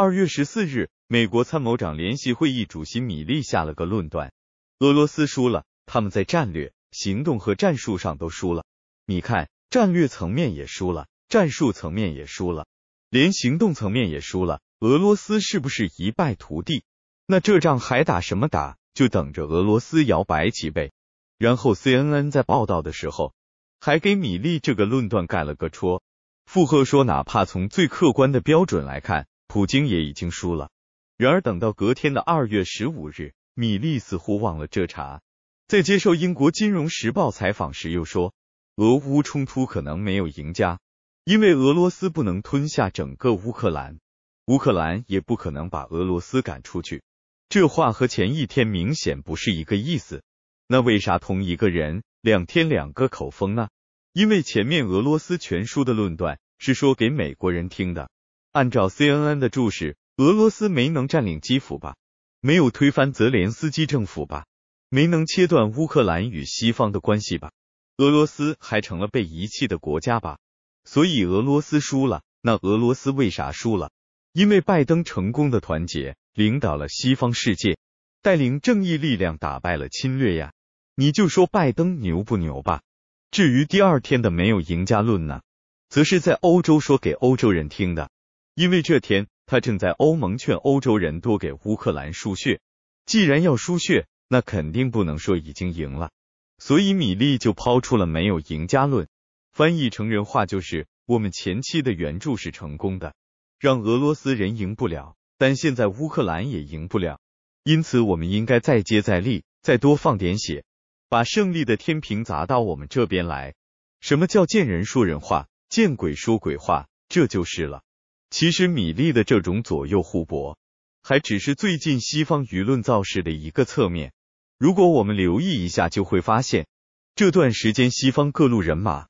二月十四日，美国参谋长联席会议主席米利下了个论断：俄罗斯输了，他们在战略、行动和战术上都输了。你看，战略层面也输了，战术层面也输了，连行动层面也输了。俄罗斯是不是一败涂地？那这仗还打什么打？就等着俄罗斯摇摆几倍。然后 CNN 在报道的时候，还给米利这个论断盖了个戳，附和说，哪怕从最客观的标准来看。普京也已经输了。然而，等到隔天的二月十五日，米利似乎忘了这茬，在接受英国《金融时报》采访时又说，俄乌冲突可能没有赢家，因为俄罗斯不能吞下整个乌克兰，乌克兰也不可能把俄罗斯赶出去。这话和前一天明显不是一个意思。那为啥同一个人两天两个口风呢？因为前面俄罗斯全书的论断是说给美国人听的。按照 CNN 的注释，俄罗斯没能占领基辅吧？没有推翻泽连斯基政府吧？没能切断乌克兰与西方的关系吧？俄罗斯还成了被遗弃的国家吧？所以俄罗斯输了，那俄罗斯为啥输了？因为拜登成功的团结领导了西方世界，带领正义力量打败了侵略呀！你就说拜登牛不牛吧？至于第二天的没有赢家论呢，则是在欧洲说给欧洲人听的。因为这天，他正在欧盟劝欧洲人多给乌克兰输血。既然要输血，那肯定不能说已经赢了。所以米利就抛出了没有赢家论，翻译成人话就是：我们前期的援助是成功的，让俄罗斯人赢不了，但现在乌克兰也赢不了。因此，我们应该再接再厉，再多放点血，把胜利的天平砸到我们这边来。什么叫见人说人话，见鬼说鬼话？这就是了。其实，米利的这种左右互搏，还只是最近西方舆论造势的一个侧面。如果我们留意一下，就会发现，这段时间西方各路人马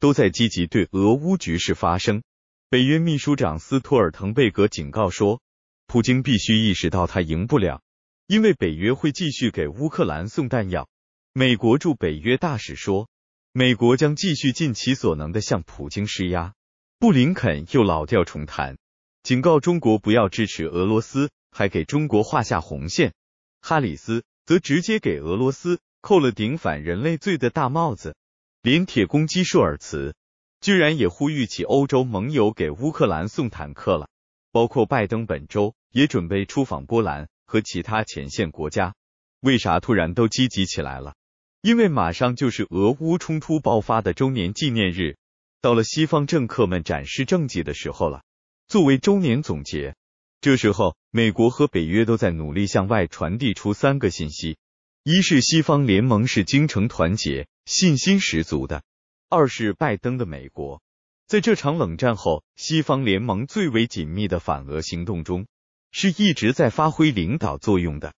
都在积极对俄乌局势发声。北约秘书长斯托尔滕贝格警告说，普京必须意识到他赢不了，因为北约会继续给乌克兰送弹药。美国驻北约大使说，美国将继续尽其所能的向普京施压。布林肯又老调重弹，警告中国不要支持俄罗斯，还给中国画下红线。哈里斯则直接给俄罗斯扣了顶反人类罪的大帽子。连铁公鸡舒尔茨居然也呼吁起欧洲盟友给乌克兰送坦克了。包括拜登本周也准备出访波兰和其他前线国家。为啥突然都积极起来了？因为马上就是俄乌冲突爆发的周年纪念日。到了西方政客们展示政绩的时候了。作为周年总结，这时候美国和北约都在努力向外传递出三个信息：一是西方联盟是精诚团结、信心十足的；二是拜登的美国在这场冷战后，西方联盟最为紧密的反俄行动中，是一直在发挥领导作用的；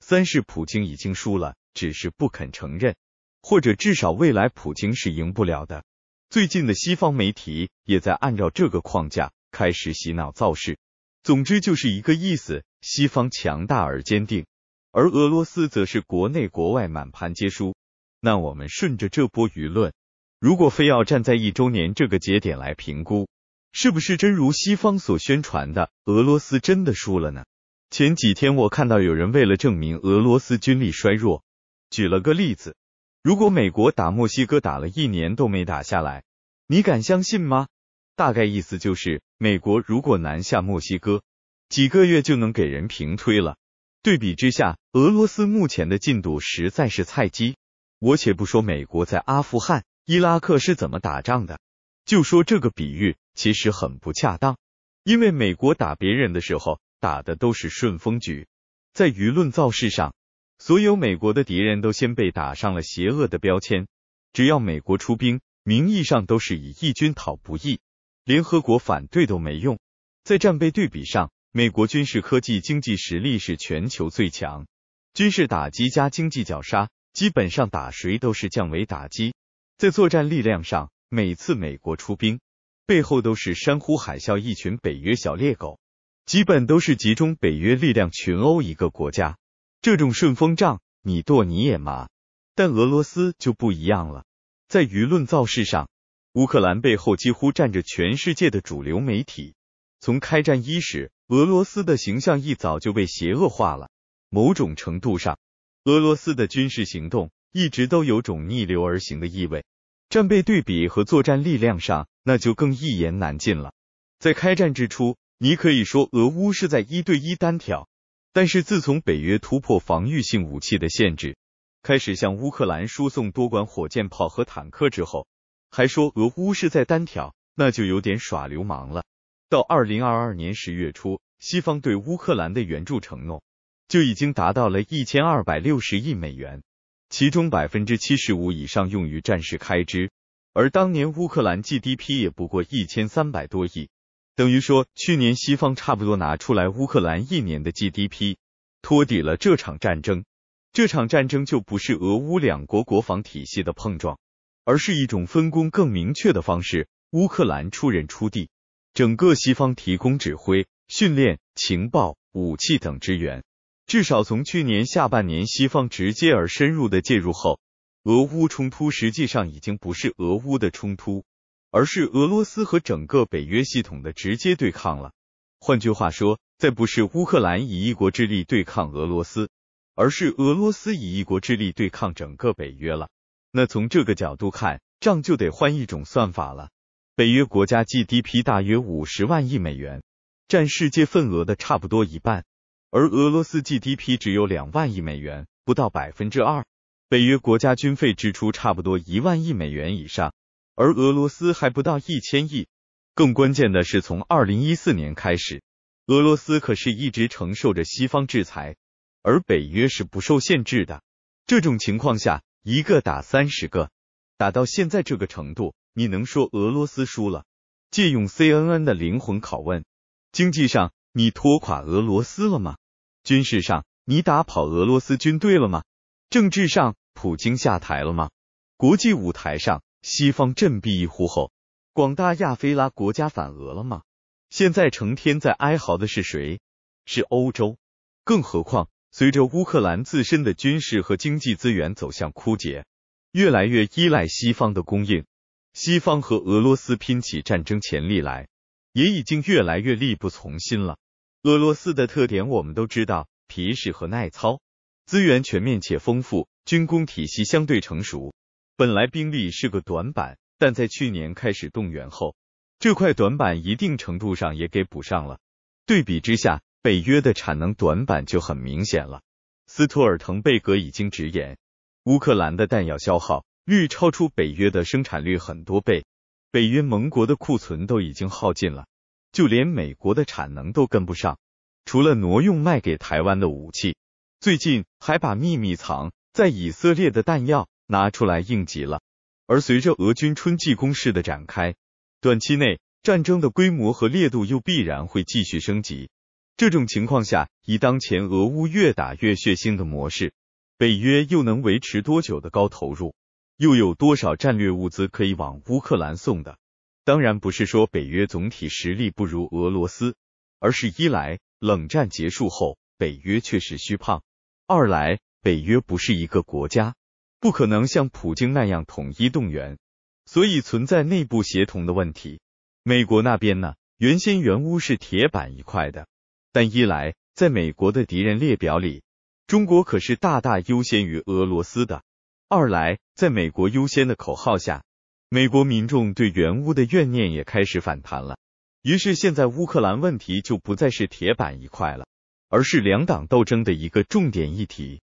三是普京已经输了，只是不肯承认，或者至少未来普京是赢不了的。最近的西方媒体也在按照这个框架开始洗脑造势，总之就是一个意思：西方强大而坚定，而俄罗斯则是国内国外满盘皆输。那我们顺着这波舆论，如果非要站在一周年这个节点来评估，是不是真如西方所宣传的俄罗斯真的输了呢？前几天我看到有人为了证明俄罗斯军力衰弱，举了个例子。如果美国打墨西哥打了一年都没打下来，你敢相信吗？大概意思就是，美国如果南下墨西哥，几个月就能给人平推了。对比之下，俄罗斯目前的进度实在是菜鸡。我且不说美国在阿富汗、伊拉克是怎么打仗的，就说这个比喻其实很不恰当，因为美国打别人的时候打的都是顺风局，在舆论造势上。所有美国的敌人都先被打上了邪恶的标签，只要美国出兵，名义上都是以义军讨不义，联合国反对都没用。在战备对比上，美国军事科技、经济实力是全球最强，军事打击加经济绞杀，基本上打谁都是降维打击。在作战力量上，每次美国出兵，背后都是山呼海啸一群北约小猎狗，基本都是集中北约力量群殴一个国家。这种顺风仗，你剁你也麻，但俄罗斯就不一样了。在舆论造势上，乌克兰背后几乎站着全世界的主流媒体。从开战伊始，俄罗斯的形象一早就被邪恶化了。某种程度上，俄罗斯的军事行动一直都有种逆流而行的意味。战备对比和作战力量上，那就更一言难尽了。在开战之初，你可以说俄乌是在一对一单挑。但是自从北约突破防御性武器的限制，开始向乌克兰输送多管火箭炮和坦克之后，还说俄乌是在单挑，那就有点耍流氓了。到二零二二年十月初，西方对乌克兰的援助承诺就已经达到了一千二百六十亿美元，其中百分之七十五以上用于战事开支，而当年乌克兰 GDP 也不过一千三百多亿。等于说，去年西方差不多拿出来乌克兰一年的 GDP，托底了这场战争。这场战争就不是俄乌两国国防体系的碰撞，而是一种分工更明确的方式。乌克兰出人出地，整个西方提供指挥、训练、情报、武器等支援。至少从去年下半年西方直接而深入的介入后，俄乌冲突实际上已经不是俄乌的冲突。而是俄罗斯和整个北约系统的直接对抗了。换句话说，再不是乌克兰以一国之力对抗俄罗斯，而是俄罗斯以一国之力对抗整个北约了。那从这个角度看，账就得换一种算法了。北约国家 GDP 大约五十万亿美元，占世界份额的差不多一半，而俄罗斯 GDP 只有两万亿美元，不到百分之二。北约国家军费支出差不多一万亿美元以上。而俄罗斯还不到一千亿，更关键的是，从二零一四年开始，俄罗斯可是一直承受着西方制裁，而北约是不受限制的。这种情况下，一个打三十个，打到现在这个程度，你能说俄罗斯输了？借用 CNN 的灵魂拷问：经济上，你拖垮俄罗斯了吗？军事上，你打跑俄罗斯军队了吗？政治上，普京下台了吗？国际舞台上？西方振臂一呼后，广大亚非拉国家反俄了吗？现在成天在哀嚎的是谁？是欧洲。更何况，随着乌克兰自身的军事和经济资源走向枯竭，越来越依赖西方的供应，西方和俄罗斯拼起战争潜力来，也已经越来越力不从心了。俄罗斯的特点我们都知道，皮实和耐操，资源全面且丰富，军工体系相对成熟。本来兵力是个短板，但在去年开始动员后，这块短板一定程度上也给补上了。对比之下，北约的产能短板就很明显了。斯托尔滕贝格已经直言，乌克兰的弹药消耗率超出北约的生产率很多倍，北约盟国的库存都已经耗尽了，就连美国的产能都跟不上。除了挪用卖给台湾的武器，最近还把秘密藏在以色列的弹药。拿出来应急了，而随着俄军春季攻势的展开，短期内战争的规模和烈度又必然会继续升级。这种情况下，以当前俄乌越打越血腥的模式，北约又能维持多久的高投入？又有多少战略物资可以往乌克兰送的？当然不是说北约总体实力不如俄罗斯，而是：一来冷战结束后，北约确实虚胖；二来北约不是一个国家。不可能像普京那样统一动员，所以存在内部协同的问题。美国那边呢，原先原乌是铁板一块的，但一来在美国的敌人列表里，中国可是大大优先于俄罗斯的；二来在美国优先的口号下，美国民众对原乌的怨念也开始反弹了。于是现在乌克兰问题就不再是铁板一块了，而是两党斗争的一个重点议题。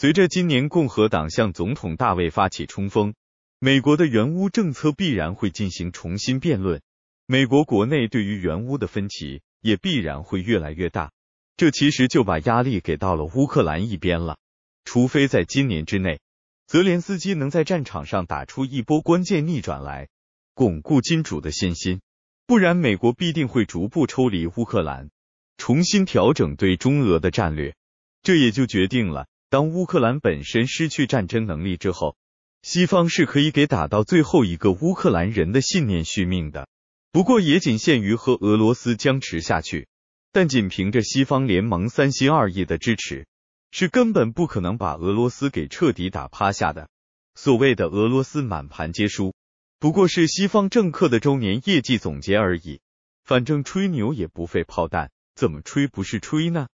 随着今年共和党向总统大卫发起冲锋，美国的援乌政策必然会进行重新辩论，美国国内对于援乌的分歧也必然会越来越大。这其实就把压力给到了乌克兰一边了。除非在今年之内，泽连斯基能在战场上打出一波关键逆转来，巩固金主的信心，不然美国必定会逐步抽离乌克兰，重新调整对中俄的战略。这也就决定了。当乌克兰本身失去战争能力之后，西方是可以给打到最后一个乌克兰人的信念续命的，不过也仅限于和俄罗斯僵持下去。但仅凭着西方联盟三心二意的支持，是根本不可能把俄罗斯给彻底打趴下的。所谓的俄罗斯满盘皆输，不过是西方政客的周年业绩总结而已。反正吹牛也不费炮弹，怎么吹不是吹呢？